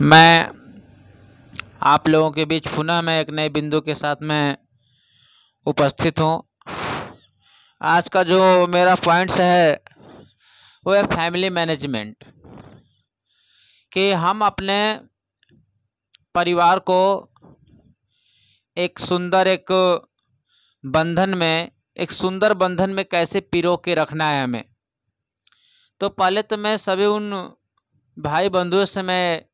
मैं आप लोगों के बीच पुनः मैं एक नए बिंदु के साथ में उपस्थित हूँ आज का जो मेरा पॉइंट्स है वो है फैमिली मैनेजमेंट कि हम अपने परिवार को एक सुंदर एक बंधन में एक सुंदर बंधन में कैसे पिरो के रखना है हमें तो पहले तो मैं सभी उन भाई बंधुओं से मैं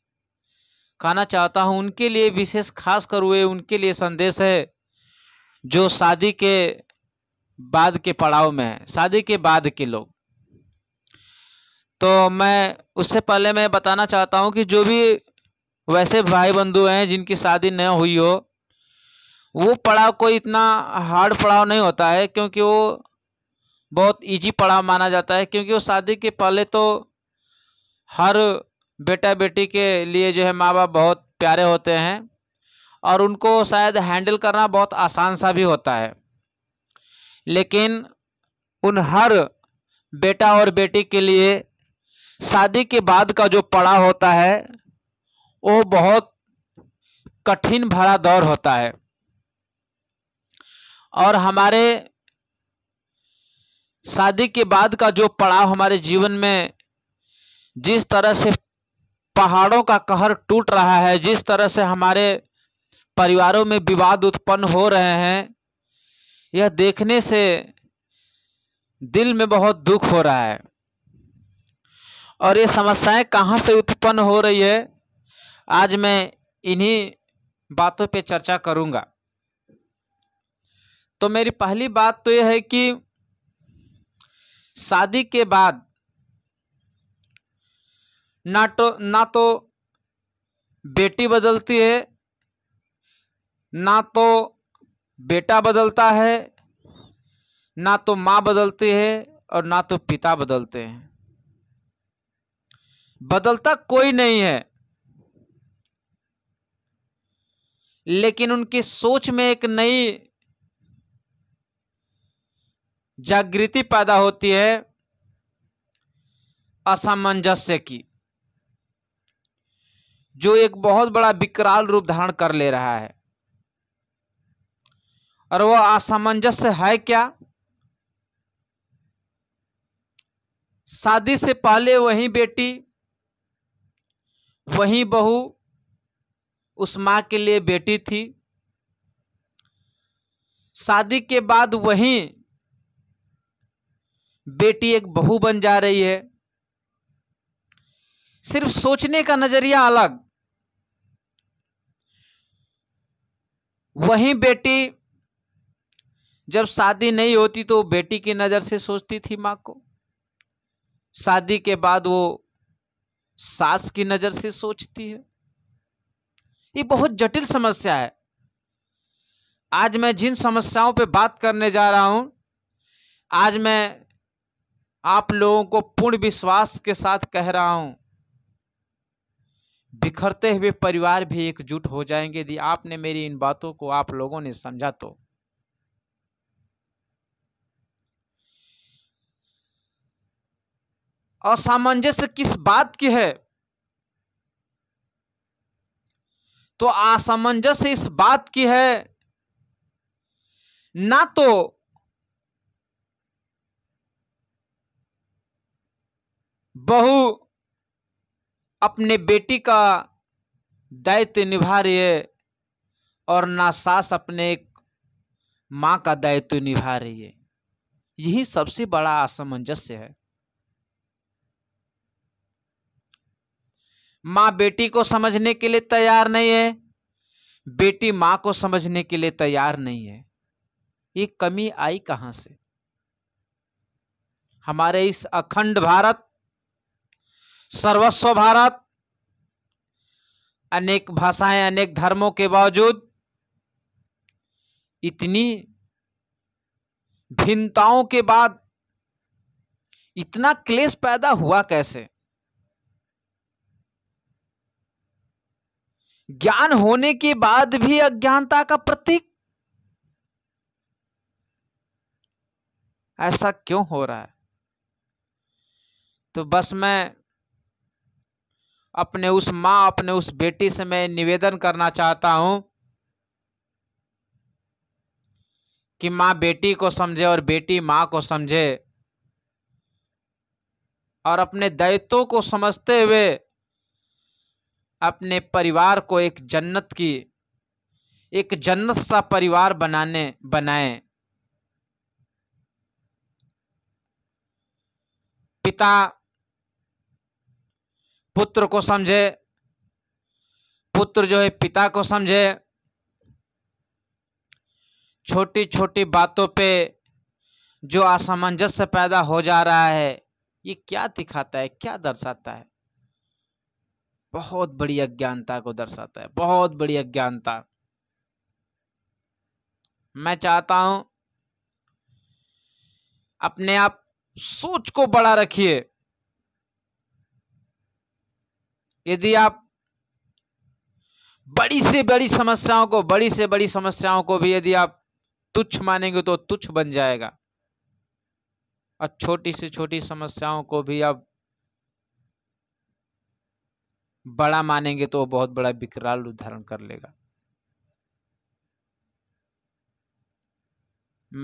कहना चाहता हूँ उनके लिए विशेष खास कर हुए उनके लिए संदेश है जो शादी के बाद के पड़ाव में है शादी के बाद के लोग तो मैं उससे पहले मैं बताना चाहता हूँ कि जो भी वैसे भाई बंधु हैं जिनकी शादी न हुई हो वो पड़ाव कोई इतना हार्ड पड़ाव नहीं होता है क्योंकि वो बहुत इजी पड़ाव माना जाता है क्योंकि वो शादी के पहले तो हर बेटा बेटी के लिए जो है माँ बाप बहुत प्यारे होते हैं और उनको शायद हैंडल करना बहुत आसान सा भी होता है लेकिन उन हर बेटा और बेटी के लिए शादी के बाद का जो पड़ा होता है वो बहुत कठिन भरा दौर होता है और हमारे शादी के बाद का जो पड़ाव हमारे जीवन में जिस तरह से पहाड़ों का कहर टूट रहा है जिस तरह से हमारे परिवारों में विवाद उत्पन्न हो रहे हैं यह देखने से दिल में बहुत दुख हो रहा है और ये समस्याएं कहाँ से उत्पन्न हो रही है आज मैं इन्हीं बातों पे चर्चा करूँगा तो मेरी पहली बात तो यह है कि शादी के बाद ना तो ना तो बेटी बदलती है ना तो बेटा बदलता है ना तो माँ बदलती है और ना तो पिता बदलते हैं बदलता कोई नहीं है लेकिन उनकी सोच में एक नई जागृति पैदा होती है असामंजस्य की जो एक बहुत बड़ा विकराल रूप धारण कर ले रहा है और वह असामंजस्य है क्या शादी से पहले वही बेटी वही बहू उस मां के लिए बेटी थी शादी के बाद वही बेटी एक बहू बन जा रही है सिर्फ सोचने का नज़रिया अलग वही बेटी जब शादी नहीं होती तो बेटी की नज़र से सोचती थी माँ को शादी के बाद वो सास की नज़र से सोचती है ये बहुत जटिल समस्या है आज मैं जिन समस्याओं पे बात करने जा रहा हूँ आज मैं आप लोगों को पूर्ण विश्वास के साथ कह रहा हूँ बिखरते हुए परिवार भी एकजुट हो जाएंगे यदि आपने मेरी इन बातों को आप लोगों ने समझा तो असामंजस्य किस बात की है तो असामंजस्य इस बात की है ना तो बहु अपने बेटी का दायित्व निभा रही है और ना सास अपने एक माँ का दायित्व निभा रही है यही सबसे बड़ा असमंजस्य है माँ बेटी को समझने के लिए तैयार नहीं है बेटी माँ को समझने के लिए तैयार नहीं है ये कमी आई कहाँ से हमारे इस अखंड भारत सर्वस्व भारत अनेक भाषाएं अनेक धर्मों के बावजूद इतनी भिन्नताओं के बाद इतना क्लेश पैदा हुआ कैसे ज्ञान होने के बाद भी अज्ञानता का प्रतीक ऐसा क्यों हो रहा है तो बस मैं अपने उस माँ अपने उस बेटी से मैं निवेदन करना चाहता हूँ कि माँ बेटी को समझे और बेटी माँ को समझे और अपने दायित्वों को समझते हुए अपने परिवार को एक जन्नत की एक जन्नत सा परिवार बनाने बनाए पिता पुत्र को समझे पुत्र जो है पिता को समझे छोटी छोटी बातों पे जो असमंजस्य पैदा हो जा रहा है ये क्या दिखाता है क्या दर्शाता है बहुत बड़ी अज्ञानता को दर्शाता है बहुत बड़ी अज्ञानता मैं चाहता हूं अपने आप सोच को बड़ा रखिए यदि आप बड़ी से बड़ी समस्याओं को बड़ी से बड़ी समस्याओं को भी यदि आप तुच्छ मानेंगे तो तुच्छ बन जाएगा और छोटी से छोटी समस्याओं को भी आप बड़ा मानेंगे तो वो बहुत बड़ा विकराल रूप धारण कर लेगा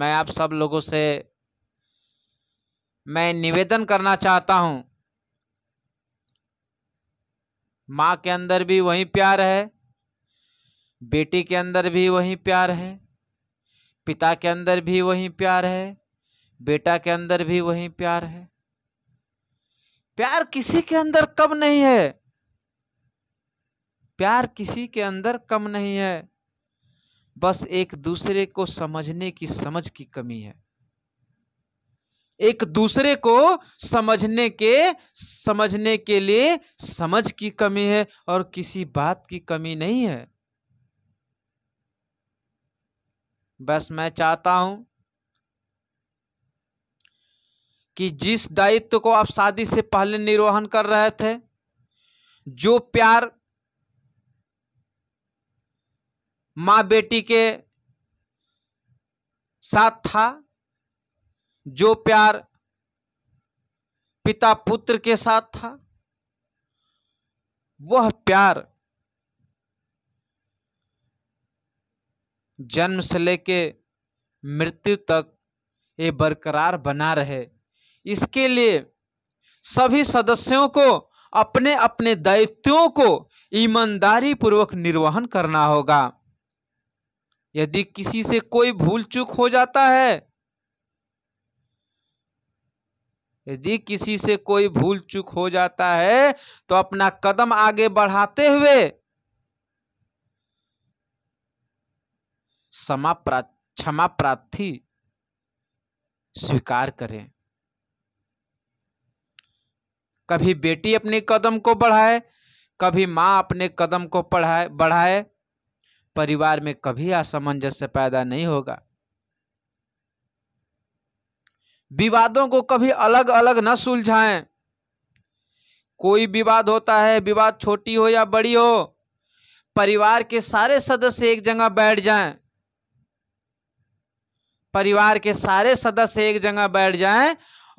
मैं आप सब लोगों से मैं निवेदन करना चाहता हूं माँ के अंदर भी वही प्यार है बेटी के अंदर भी वही प्यार है पिता के अंदर भी वही प्यार है बेटा के अंदर भी वही प्यार है प्यार किसी के अंदर कम नहीं है प्यार किसी के अंदर कम नहीं है बस एक दूसरे को समझने की समझ की कमी है एक दूसरे को समझने के समझने के लिए समझ की कमी है और किसी बात की कमी नहीं है बस मैं चाहता हूं कि जिस दायित्व को आप शादी से पहले निर्वहन कर रहे थे जो प्यार मां बेटी के साथ था जो प्यार पिता पुत्र के साथ था वह प्यार जन्म से लेके मृत्यु तक ये बरकरार बना रहे इसके लिए सभी सदस्यों को अपने अपने दायित्वों को ईमानदारी पूर्वक निर्वहन करना होगा यदि किसी से कोई भूल चूक हो जाता है यदि किसी से कोई भूल चूक हो जाता है तो अपना कदम आगे बढ़ाते हुए क्षमा प्रा क्षमा प्रार्थी स्वीकार करें कभी बेटी अपने कदम को बढ़ाए कभी माँ अपने कदम को पढ़ाए बढ़ाए परिवार में कभी असमंजस्य पैदा नहीं होगा विवादों को कभी अलग अलग न सुलझाएं कोई विवाद होता है विवाद छोटी हो या बड़ी हो परिवार के सारे सदस्य एक जगह बैठ जाएं परिवार के सारे सदस्य एक जगह बैठ जाएं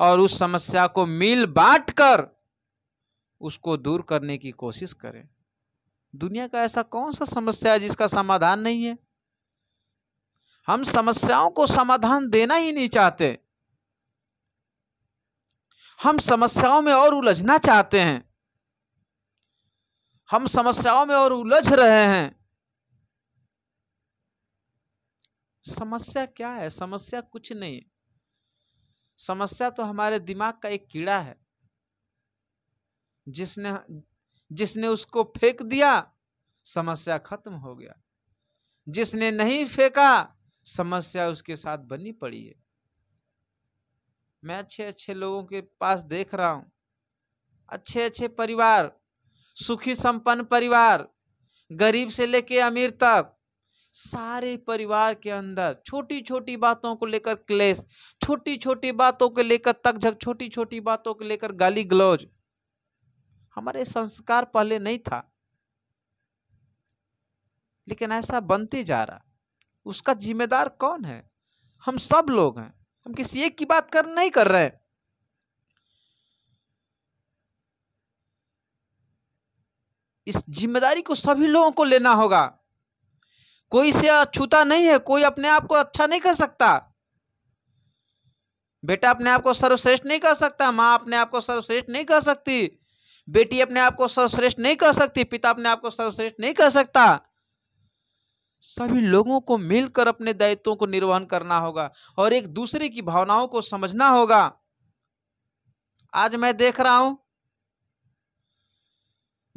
और उस समस्या को मिल बांट कर उसको दूर करने की कोशिश करें दुनिया का ऐसा कौन सा समस्या है जिसका समाधान नहीं है हम समस्याओं को समाधान देना ही नहीं चाहते हम समस्याओं में और उलझना चाहते हैं हम समस्याओं में और उलझ रहे हैं समस्या क्या है समस्या कुछ नहीं है समस्या तो हमारे दिमाग का एक कीड़ा है जिसने जिसने उसको फेंक दिया समस्या खत्म हो गया जिसने नहीं फेंका समस्या उसके साथ बनी पड़ी है मैं अच्छे अच्छे लोगों के पास देख रहा हूँ अच्छे अच्छे परिवार सुखी संपन्न परिवार गरीब से लेके अमीर तक सारे परिवार के अंदर छोटी छोटी बातों को लेकर क्लेश छोटी छोटी बातों को लेकर तक झक छोटी छोटी बातों को लेकर गाली ग्लौज हमारे संस्कार पहले नहीं था लेकिन ऐसा बनते जा रहा उसका जिम्मेदार कौन है हम सब लोग हैं हम किसी एक की बात कर नहीं कर रहे हैं इस जिम्मेदारी को सभी लोगों को लेना होगा कोई से अछूता नहीं है कोई अपने आप को अच्छा नहीं कर सकता बेटा अपने आप को सर्वश्रेष्ठ नहीं कर सकता माँ अपने आप को सर्वश्रेष्ठ नहीं कर सकती बेटी अपने आप को सर्वश्रेष्ठ नहीं कर सकती पिता अपने आप को सर्वश्रेष्ठ नहीं कर सकता सभी लोगों को मिलकर अपने दायित्वों को निर्वहन करना होगा और एक दूसरे की भावनाओं को समझना होगा आज मैं देख रहा हूं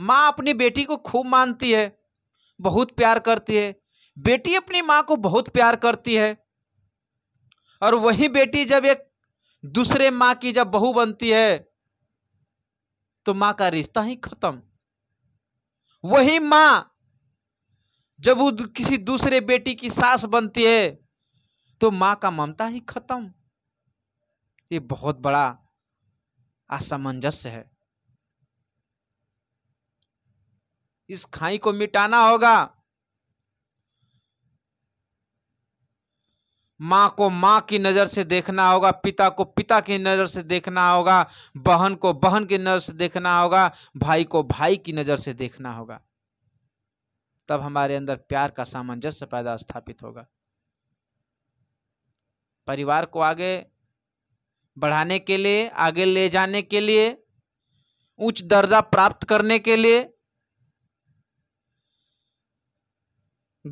माँ अपनी बेटी को खूब मानती है बहुत प्यार करती है बेटी अपनी माँ को बहुत प्यार करती है और वही बेटी जब एक दूसरे माँ की जब बहू बनती है तो माँ का रिश्ता ही खत्म वही माँ जब वो किसी दूसरे बेटी की सास बनती है तो माँ का ममता ही खत्म ये बहुत बड़ा असमंजस्य है इस खाई को मिटाना होगा माँ को माँ की नज़र से देखना होगा पिता को पिता की नज़र से देखना होगा बहन को बहन की नज़र से देखना होगा भाई को भाई की नज़र से देखना होगा तब हमारे अंदर प्यार का सामंजस्य पैदा स्थापित होगा परिवार को आगे बढ़ाने के लिए आगे ले जाने के लिए उच्च दर्जा प्राप्त करने के लिए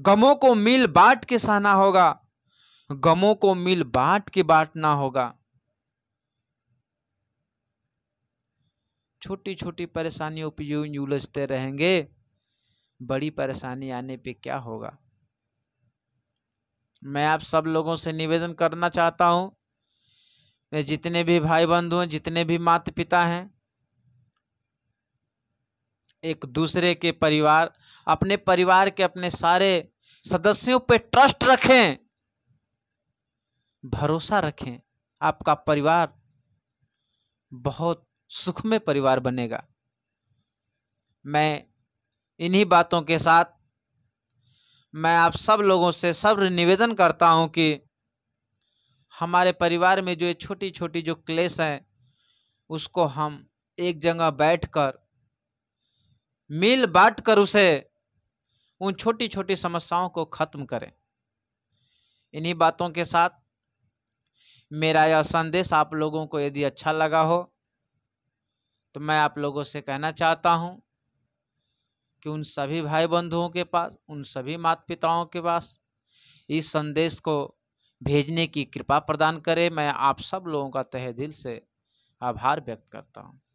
गमों को मिल बांट के सहना होगा गमों को मिल बांट के बांटना होगा छोटी छोटी परेशानियों पर यूं उलझते रहेंगे बड़ी परेशानी आने पे क्या होगा मैं आप सब लोगों से निवेदन करना चाहता हूँ मैं जितने भी भाई बंधु हैं जितने भी माता पिता हैं एक दूसरे के परिवार अपने परिवार के अपने सारे सदस्यों पे ट्रस्ट रखें भरोसा रखें आपका परिवार बहुत सुख में परिवार बनेगा मैं इन्हीं बातों के साथ मैं आप सब लोगों से सब्र निवेदन करता हूं कि हमारे परिवार में जो ये छोटी छोटी जो क्लेश हैं उसको हम एक जगह बैठकर मिल बांट कर उसे उन छोटी छोटी समस्याओं को ख़त्म करें इन्हीं बातों के साथ मेरा यह संदेश आप लोगों को यदि अच्छा लगा हो तो मैं आप लोगों से कहना चाहता हूँ कि उन सभी भाई बंधुओं के पास उन सभी माता पिताओं के पास इस संदेश को भेजने की कृपा प्रदान करें मैं आप सब लोगों का तहे दिल से आभार व्यक्त करता हूँ